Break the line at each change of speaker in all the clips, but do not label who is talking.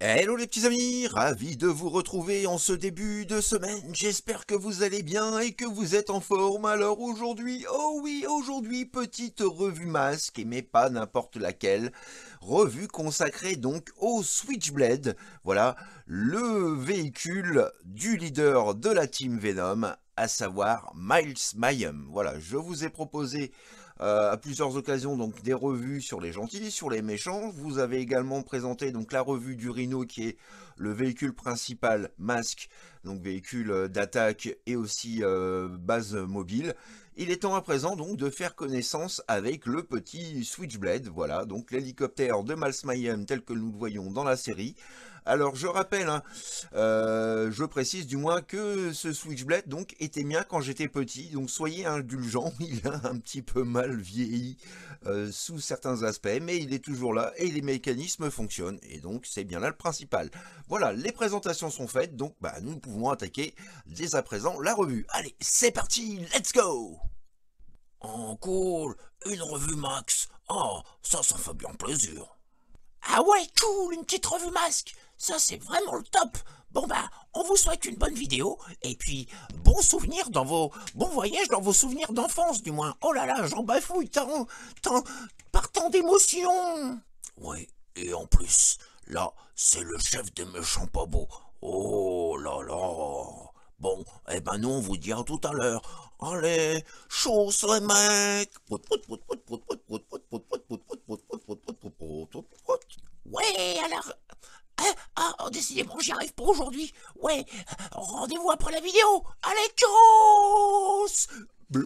Hello les petits amis, ravi de vous retrouver en ce début de semaine, j'espère que vous allez bien et que vous êtes en forme, alors aujourd'hui, oh oui, aujourd'hui, petite revue masque, mais pas n'importe laquelle, revue consacrée donc au Switchblade, voilà, le véhicule du leader de la team Venom, à savoir Miles Mayhem. Voilà, je vous ai proposé euh, à plusieurs occasions donc des revues sur les gentils, sur les méchants. Vous avez également présenté donc la revue du Rhino qui est le véhicule principal masque, donc véhicule euh, d'attaque et aussi euh, base mobile. Il est temps à présent donc de faire connaissance avec le petit Switchblade, voilà, donc l'hélicoptère de Malsmayhem tel que nous le voyons dans la série. Alors je rappelle, hein, euh, je précise du moins que ce Switchblade donc était mien quand j'étais petit, donc soyez indulgents, il a un petit peu mal vieilli euh, sous certains aspects, mais il est toujours là et les mécanismes fonctionnent, et donc c'est bien là le principal. Voilà, les présentations sont faites, donc bah, nous pouvons attaquer dès à présent la revue. Allez, c'est parti, let's go Oh cool, une revue Max. Oh, ça, ça fait bien plaisir. Ah ouais, cool, une petite revue masque. Ça, c'est vraiment le top. Bon bah, on vous souhaite une bonne vidéo et puis bon souvenir dans vos bons voyages dans vos souvenirs d'enfance du moins. Oh là là, j'en bafouille tant tant par tant d'émotions. Oui, et en plus, là, c'est le chef des méchants pas beaux. Oh là là. Bon, eh ben nous on vous dit à tout à l'heure. Allez, chausse les mecs Ouais, alors... Ah, décidément, j'y arrive pour aujourd'hui. Ouais, rendez-vous après la vidéo. Allez, bim.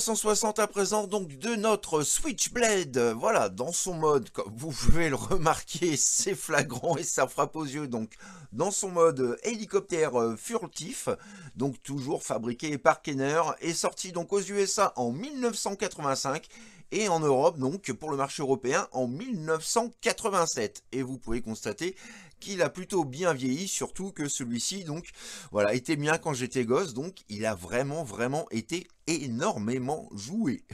360 à présent donc de notre Switchblade, voilà, dans son mode, comme vous pouvez le remarquer, c'est flagrant et ça frappe aux yeux, donc dans son mode euh, hélicoptère euh, furtif, donc toujours fabriqué par Kenner, et sorti donc aux USA en 1985, et en Europe donc pour le marché européen en 1987. Et vous pouvez constater qu'il a plutôt bien vieilli, surtout que celui-ci, donc, voilà, était bien quand j'étais gosse, donc il a vraiment, vraiment été énormément joué.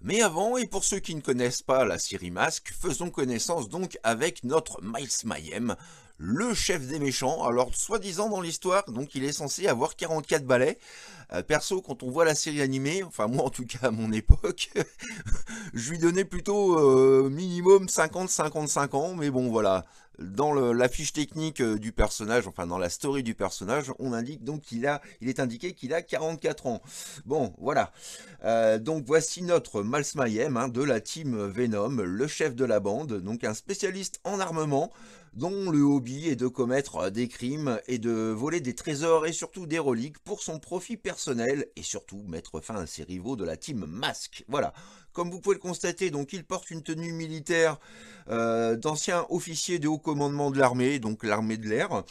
Mais avant, et pour ceux qui ne connaissent pas la série Masque, faisons connaissance donc avec notre Miles Mayhem, le chef des méchants. Alors, soi-disant dans l'histoire, donc il est censé avoir 44 balais. Euh, perso, quand on voit la série animée, enfin moi en tout cas à mon époque, je lui donnais plutôt euh, minimum 50-55 ans, mais bon voilà dans la fiche technique euh, du personnage, enfin dans la story du personnage, on indique donc qu'il a, il est indiqué qu'il a 44 ans. Bon, voilà. Euh, donc voici notre Malsmayem hein, de la team Venom, le chef de la bande, donc un spécialiste en armement dont le hobby est de commettre euh, des crimes et de voler des trésors et surtout des reliques pour son profit personnel et surtout mettre fin à ses rivaux de la team Mask. Voilà, comme vous pouvez le constater, donc il porte une tenue militaire euh, d'ancien officier de haut commandement de l'armée, donc l'armée de l'air,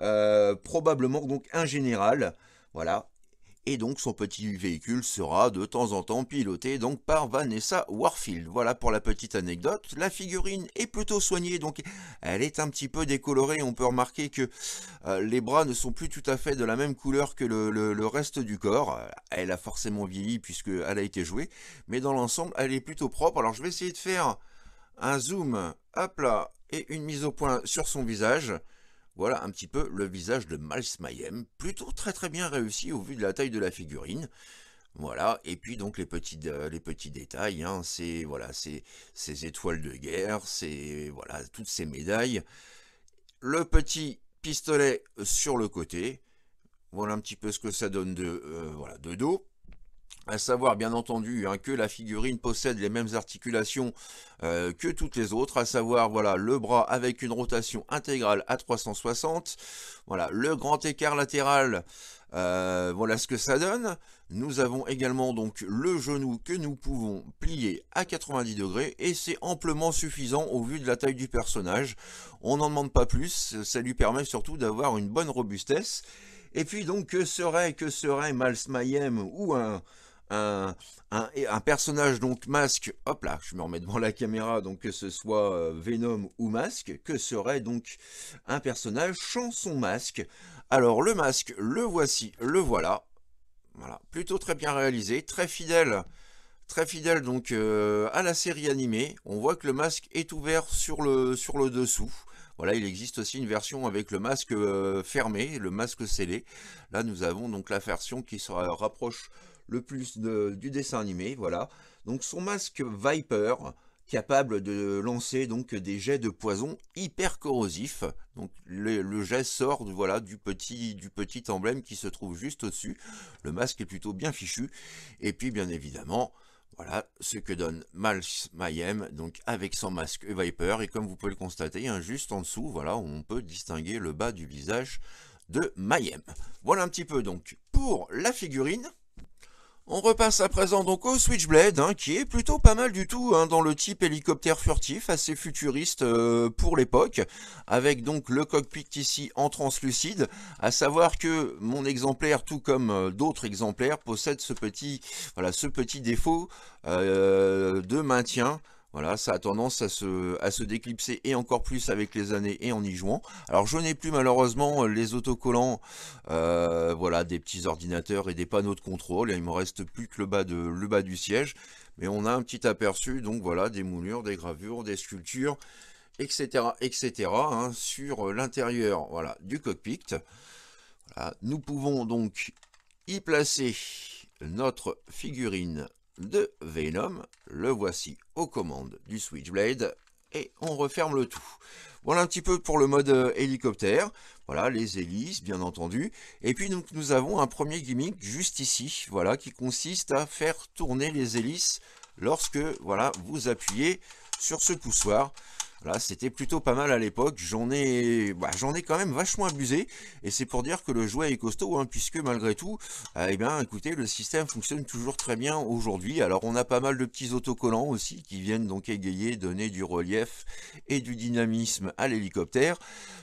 euh, probablement donc un général. Voilà, et donc son petit véhicule sera de temps en temps piloté donc par Vanessa Warfield. Voilà pour la petite anecdote, la figurine est plutôt soignée donc elle est un petit peu décolorée, on peut remarquer que euh, les bras ne sont plus tout à fait de la même couleur que le, reste du corps, elle a forcément vieilli puisqu'elle a été jouée, mais dans l'ensemble elle est plutôt propre, alors je vais essayer de faire un zoom, hop plat et une mise au point sur son visage, voilà un petit peu le visage de Miles Mayhem, plutôt très très bien réussi au vu de la taille de la figurine. Voilà, et puis donc les petits, euh, les petits détails, hein, c'est voilà, ces étoiles de guerre, c'est voilà, toutes ces médailles. Le petit pistolet sur le côté, voilà un petit peu ce que ça donne de, euh, voilà, de dos à savoir bien entendu hein, que la figurine possède les mêmes articulations euh, que toutes les autres, à savoir voilà le bras avec une rotation intégrale à 360, voilà le grand écart latéral, euh, voilà ce que ça donne. Nous avons également donc le genou que nous pouvons plier à 90 degrés et c'est amplement suffisant au vu de la taille du personnage. On n'en demande pas plus, ça lui permet surtout d'avoir une bonne robustesse. Et puis donc que serait, que serait ou un un, un, personnage donc masque, hop là, je me remets devant la caméra, donc que ce soit euh, Venom ou masque, que serait donc un personnage chanson masque. Alors le masque, le voici, le voilà. Voilà, plutôt très bien réalisé, très fidèle très fidèle donc euh, à la série animée. On voit que le masque est ouvert sur le, sur le dessous. Voilà, il existe aussi une version avec le masque euh, fermé, le masque scellé. Là, nous avons donc la version qui se rapproche le plus du dessin animé, voilà. Donc son masque Viper, capable de lancer donc des jets de poison hyper corrosif. Donc le, jet sort voilà du petit du petit emblème qui se trouve juste au-dessus. Le masque est plutôt bien fichu. Et puis bien évidemment, voilà ce que donne Miles Mayhem donc avec son masque Viper. Et comme vous pouvez le constater, hein, juste en dessous, voilà, on peut distinguer le bas du visage de Mayhem. Voilà un petit peu donc pour la figurine. On repasse à présent donc au Switchblade, hein, qui est plutôt pas mal du tout hein, dans le type hélicoptère furtif, assez futuriste euh, pour l'époque, avec donc le cockpit ici en translucide, à savoir que mon exemplaire, tout comme euh, d'autres exemplaires, possède ce petit, voilà, ce petit défaut euh, de maintien voilà, ça a tendance à se, déclipser et encore plus avec les années et en y jouant. Alors je n'ai plus malheureusement euh, les autocollants, euh, voilà, des petits ordinateurs et des panneaux de contrôle. Il me reste plus que le bas, le bas du siège. Mais on a un petit aperçu, donc voilà, des moulures, des gravures, des sculptures, etc. etc. Hein, sur euh, l'intérieur voilà, du cockpit. nous pouvons donc y placer notre figurine de Venom. Le voici aux commandes du Switchblade et on referme le tout. Voilà un petit peu pour le mode euh, hélicoptère, voilà les hélices bien entendu, et puis donc nous avons un premier gimmick juste ici, voilà, qui consiste à faire tourner les hélices lorsque voilà vous appuyez sur ce poussoir. Voilà, c'était plutôt pas mal à l'époque. J'en ai, bah, j'en ai quand même vachement abusé. Et c'est pour dire que le jouet est costaud, hein, puisque malgré tout, euh, eh bien, écoutez, le système fonctionne toujours très bien aujourd'hui. Alors, on a pas mal de petits autocollants aussi qui viennent donc égayer, donner du relief et du dynamisme à l'hélicoptère.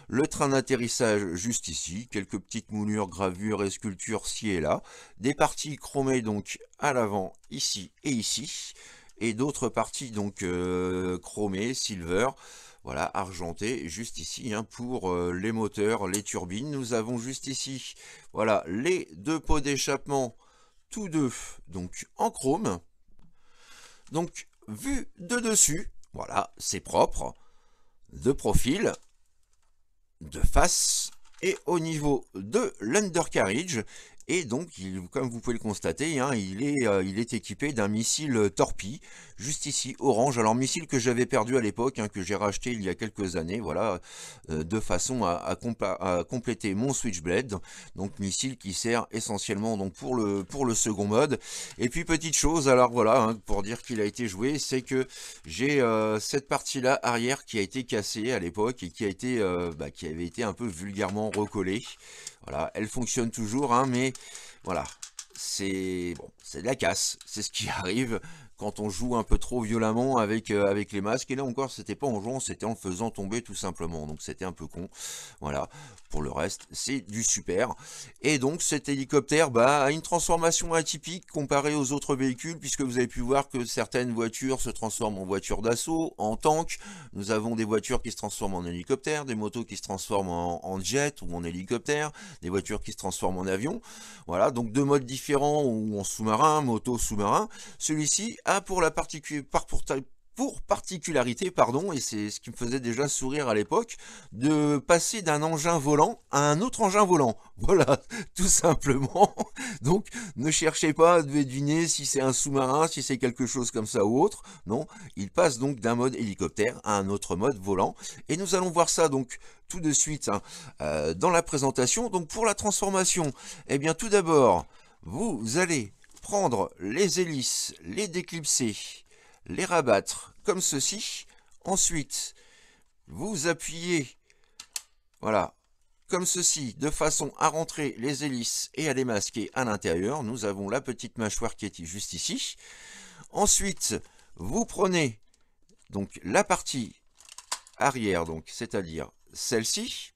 Le train d'atterrissage juste ici, quelques petites moulures, gravures et sculptures ci et là, des parties chromées donc à l'avant ici et ici d'autres parties donc chromé euh, chromées, silver, voilà, argenté juste ici hein, pour euh, les moteurs, les turbines. Nous avons juste ici, voilà, les deux pots d'échappement, tous deux, donc en chrome. Donc, vu de dessus, voilà, c'est propre, de profil, de face, et au niveau de l'undercarriage, et donc, comme vous pouvez le constater, hein, euh, il, est, équipé d'un missile euh, torpille, juste ici, orange. Alors, missile que j'avais perdu à l'époque, hein, que j'ai racheté il y a quelques années, voilà, euh, de façon à, compléter mon Switchblade. Donc, missile qui sert essentiellement donc, pour, le, second mode. Et puis, petite chose, alors voilà, hein, pour dire qu'il a été joué, c'est que j'ai cette partie-là arrière qui a été cassée à l'époque et qui bah, avait été un peu vulgairement recollée. Voilà, elle fonctionne toujours, hein, mais voilà, c'est bon, de la casse. C'est ce qui arrive quand on joue un peu trop violemment avec, euh, avec les masques. Et là encore, c'était pas en jouant, c'était en faisant tomber tout simplement. Donc c'était un peu con. Voilà. Pour le reste, c'est du super. Et donc cet hélicoptère bah, a une transformation atypique comparée aux autres véhicules, puisque vous avez pu voir que certaines voitures se transforment en voitures d'assaut, en tank. Nous avons des voitures qui se transforment en hélicoptère, des motos qui se transforment en, jet ou en hélicoptère, des voitures qui se transforment en avion. Voilà, donc deux modes différents ou en sous-marin, moto, sous-marin. Celui-ci a pour la taille pour particularité, pardon, et c'est ce qui me faisait déjà sourire à l'époque, de passer d'un engin volant à un autre engin volant. Voilà, tout simplement. Donc, ne cherchez pas à deviner si c'est un sous-marin, si c'est quelque chose comme ça ou autre. Non, il passe donc d'un mode hélicoptère à un autre mode volant. Et nous allons voir ça donc tout de suite hein, euh, dans la présentation. Donc, pour la transformation, eh bien, tout d'abord, vous allez prendre les hélices, les déclipser, les rabattre comme ceci. Ensuite, vous appuyez, voilà, comme ceci, de façon à rentrer les hélices et à les masquer à l'intérieur. Nous avons la petite mâchoire qui est juste ici. Ensuite, vous prenez donc la partie arrière, donc c'est-à-dire celle-ci.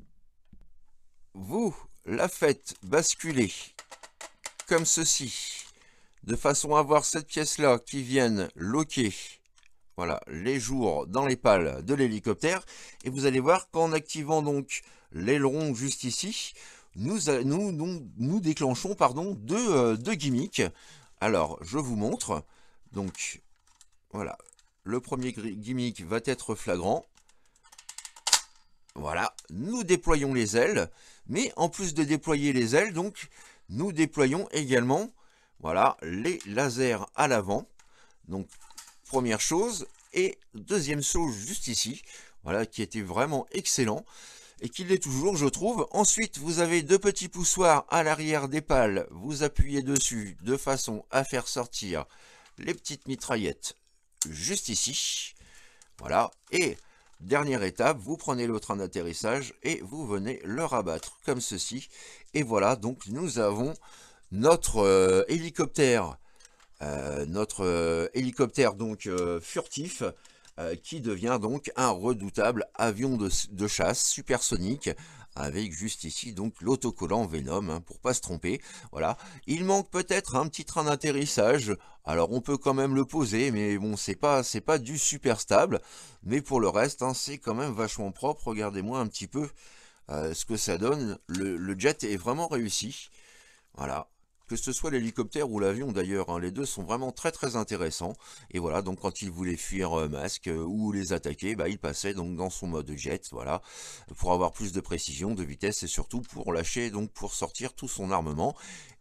Vous la faites basculer comme ceci de façon à avoir cette pièce-là qui vienne loquer voilà, les jours dans les pales de l'hélicoptère. Et vous allez voir qu'en activant donc l'aileron juste ici, nous, nous, déclenchons pardon, euh, deux, gimmicks. Alors, je vous montre. Donc, voilà, le premier gimmick va être flagrant. Voilà, nous déployons les ailes. Mais en plus de déployer les ailes, donc, nous déployons également voilà, les lasers à l'avant. Donc, première chose. Et deuxième saut, juste ici. Voilà, qui était vraiment excellent. Et qui l'est toujours, je trouve. Ensuite, vous avez deux petits poussoirs à l'arrière des pales. Vous appuyez dessus de façon à faire sortir les petites mitraillettes juste ici. Voilà. Et dernière étape, vous prenez le train d'atterrissage et vous venez le rabattre comme ceci. Et voilà, donc nous avons notre euh, hélicoptère, euh, notre euh, hélicoptère donc furtif, qui devient donc un redoutable avion de, chasse supersonique avec juste ici donc l'autocollant Venom hein, pour pas se tromper voilà il manque peut-être un petit train d'atterrissage alors on peut quand même le poser mais bon c'est pas c'est pas du super stable mais pour le reste hein, c'est quand même vachement propre regardez-moi un petit peu ce que ça donne le, jet est vraiment réussi voilà que ce soit l'hélicoptère ou l'avion d'ailleurs, hein, les deux sont vraiment très très intéressants, et voilà, donc quand il voulait fuir euh, Masque euh, ou les attaquer, bah, il passait donc dans son mode jet, voilà, pour avoir plus de précision, de vitesse, et surtout pour lâcher, donc pour sortir tout son armement,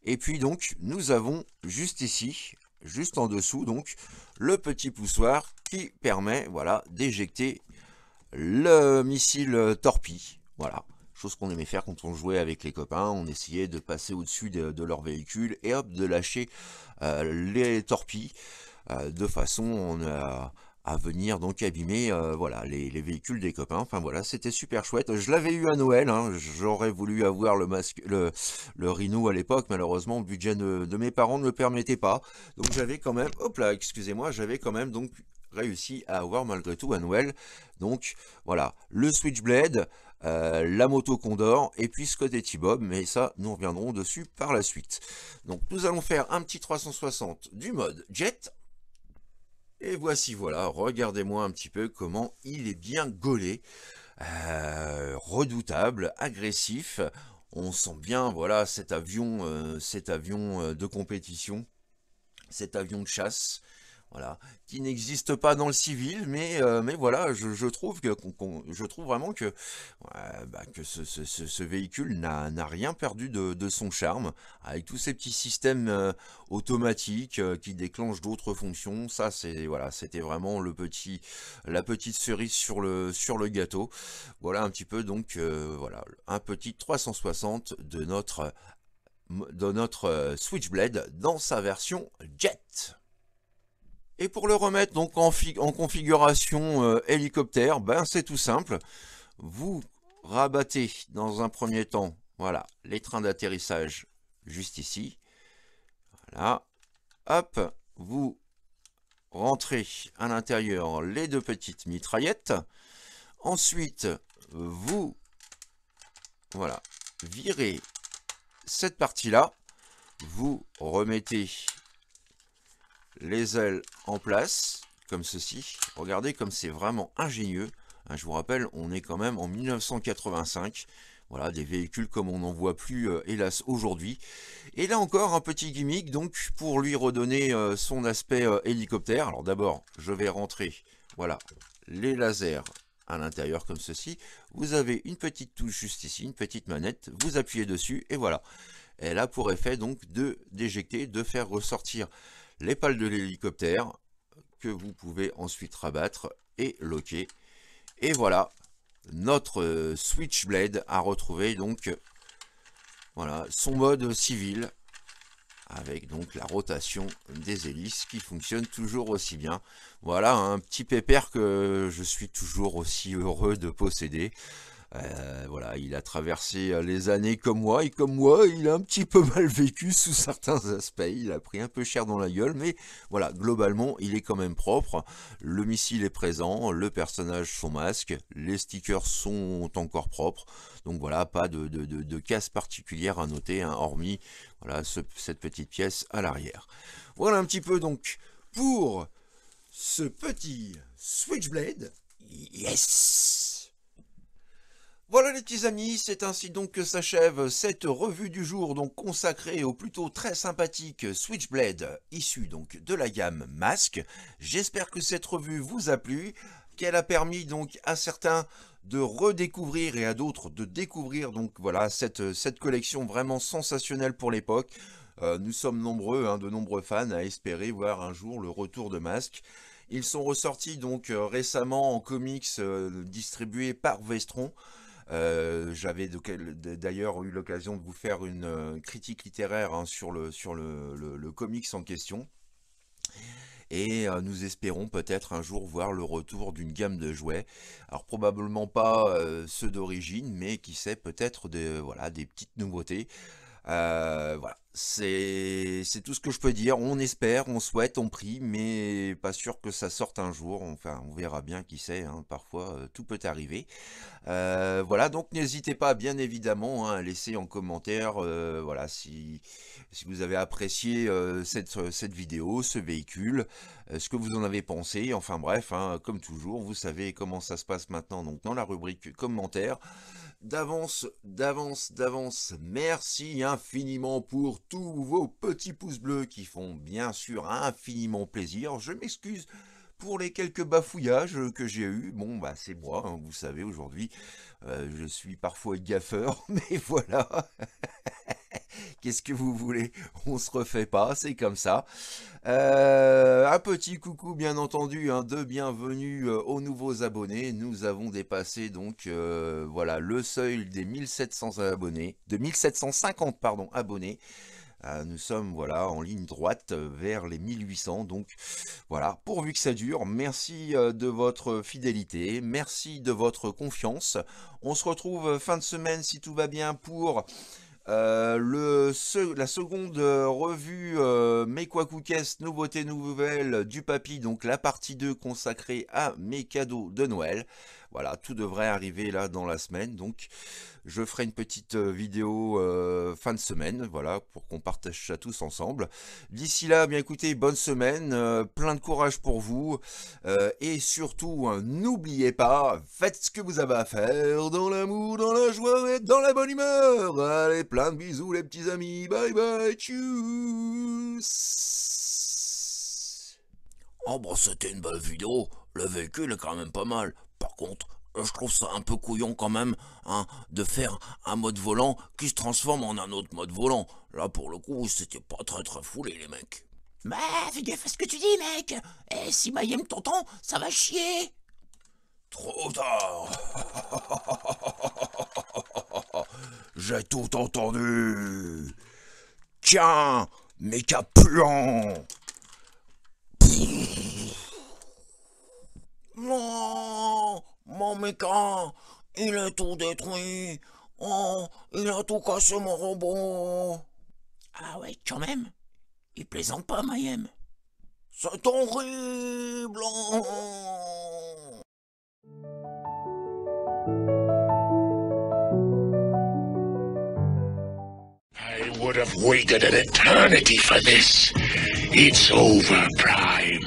et puis donc, nous avons juste ici, juste en dessous donc, le petit poussoir qui permet, voilà, d'éjecter le missile torpille, voilà chose qu'on aimait faire quand on jouait avec les copains, on essayait de passer au-dessus de, de, leur véhicule et hop, de lâcher euh, les torpilles euh, de façon on à venir donc abîmer euh, voilà les, véhicules des copains. Enfin voilà, c'était super chouette. Je l'avais eu à Noël, hein. j'aurais voulu avoir le masque, le, Rhino à l'époque, malheureusement le budget de, de, mes parents ne le permettait pas. Donc j'avais quand même, hop là, excusez-moi, j'avais quand même donc réussi à avoir malgré tout à Noël. Donc voilà, le Switchblade, euh, la moto Condor et puis Scott et T-Bob, mais ça nous reviendrons dessus par la suite. Donc nous allons faire un petit 360 du mode jet. Et voici voilà, regardez-moi un petit peu comment il est bien gaulé, euh, redoutable, agressif. On sent bien voilà cet avion, euh, cet avion de compétition, cet avion de chasse voilà, qui n'existe pas dans le civil, mais, euh, voilà, je, trouve que, je trouve vraiment que, bah, que ce, véhicule n'a rien perdu de, son charme, avec tous ces petits systèmes euh, automatiques euh, qui déclenchent d'autres fonctions, ça c'est voilà, c'était vraiment le petit, la petite cerise sur le, sur le gâteau, voilà un petit peu donc, voilà, un petit 360 de notre, de notre Switchblade dans sa version Jet. Et pour le remettre donc en, en configuration euh, hélicoptère, ben c'est tout simple. Vous rabattez dans un premier temps voilà, les trains d'atterrissage juste ici. Voilà. Hop, vous rentrez à l'intérieur les deux petites mitraillettes. Ensuite, vous voilà, virez cette partie-là. Vous remettez les ailes en place, comme ceci. Regardez comme c'est vraiment ingénieux. Hein, je vous rappelle, on est quand même en 1985. Voilà, des véhicules comme on n'en voit plus, euh, hélas, aujourd'hui. Et là encore, un petit gimmick, donc, pour lui redonner euh, son aspect euh, hélicoptère. Alors d'abord, je vais rentrer, voilà, les lasers à l'intérieur comme ceci. Vous avez une petite touche juste ici, une petite manette, vous appuyez dessus, et voilà. Elle a pour effet, donc, de d'éjecter, de faire ressortir les pales de l'hélicoptère que vous pouvez ensuite rabattre et loquer. Et voilà, notre euh, Switchblade a retrouvé donc voilà, son mode civil avec donc la rotation des hélices qui fonctionne toujours aussi bien. Voilà un petit pépère que je suis toujours aussi heureux de posséder. Euh, voilà, il a traversé euh, les années comme moi, et comme moi, il a un petit peu mal vécu sous certains aspects. Il a pris un peu cher dans la gueule, mais voilà, globalement, il est quand même propre. Le missile est présent, le personnage, son masque, les stickers sont encore propres. Donc voilà, pas de, casse particulière à noter, hein, hormis voilà, cette petite pièce à l'arrière. Voilà un petit peu donc pour ce petit Switchblade. Yes voilà les petits amis, c'est ainsi donc que s'achève cette revue du jour donc consacrée au plutôt très sympathique Switchblade, issu donc de la gamme Mask. J'espère que cette revue vous a plu, qu'elle a permis donc à certains de redécouvrir et à d'autres de découvrir donc voilà cette, collection vraiment sensationnelle pour l'époque. Euh, nous sommes nombreux, hein, de nombreux fans à espérer voir un jour le retour de Mask. Ils sont ressortis donc euh, récemment en comics euh, distribués par Vestron. Euh, j'avais d'ailleurs eu l'occasion de vous faire une euh, critique littéraire hein, sur, le, sur le, comics en question. Et euh, nous espérons peut-être un jour voir le retour d'une gamme de jouets. Alors probablement pas ceux d'origine, mais qui sait peut-être des, voilà, des petites nouveautés. Euh, voilà, c'est tout ce que je peux dire. On espère, on souhaite, on prie, mais pas sûr que ça sorte un jour. Enfin, on verra bien, qui sait. Hein. parfois, euh, tout peut arriver. Euh, voilà, donc n'hésitez pas, bien évidemment, hein, à laisser en commentaire, voilà, si, si vous avez apprécié cette, vidéo, ce véhicule, ce que vous en avez pensé. Enfin bref, hein, comme toujours, vous savez comment ça se passe maintenant. Donc dans la rubrique commentaires d'avance, d'avance, d'avance, merci infiniment pour tous vos petits pouces bleus qui font bien sûr infiniment plaisir. Je m'excuse pour les quelques bafouillages euh, que j'ai eus. Bon, bah c'est moi, hein, vous savez, aujourd'hui, euh, je suis parfois gaffeur, mais voilà Qu'est-ce que vous voulez On se refait pas, c'est comme ça. Euh, un petit coucou bien entendu hein, de bienvenue aux nouveaux abonnés. Nous avons dépassé donc voilà le seuil des 1700 abonnés, de 1750 pardon abonnés. Euh, nous sommes voilà en ligne droite euh, vers les 1800. Donc voilà, pourvu que ça dure, merci euh, de votre fidélité, merci de votre confiance. On se retrouve fin de semaine si tout va bien pour... la seconde revue quoi nouveauté nouvelle du papy, donc la partie 2 consacrée à mes cadeaux de Noël. Voilà, tout devrait arriver là dans la semaine. Donc, je ferai une petite euh, vidéo euh, fin de semaine, voilà, pour qu'on partage ça tous ensemble. D'ici là, bien écoutez, bonne semaine, euh, plein de courage pour vous. et surtout, hein, n'oubliez pas, faites ce que vous avez à faire dans l'amour, dans la joie et dans la bonne humeur. Allez, plein de bisous les petits amis. Bye bye, tchuss. Oh, bon, c'était une bonne vidéo. Le véhicule est quand même pas mal. Par contre, euh, je trouve ça un peu couillon quand même, hein, de faire un mode volant qui se transforme en un autre mode volant. Là, pour le coup, c'était pas très très foulé, les mecs. Mais bah, fais gaffe ce que tu dis, mec Et eh, si Mayhem t'entend, ça va chier Trop tard J'ai tout entendu Tiens, mes plan Non mon mécan, il est tout détruit. Oh, il a tout cassé mon robot. Ah bah ouais, quand même. Il plaisante pas, Mayhem. C'est horrible. I would have waited an eternity for this. It's over, Prime.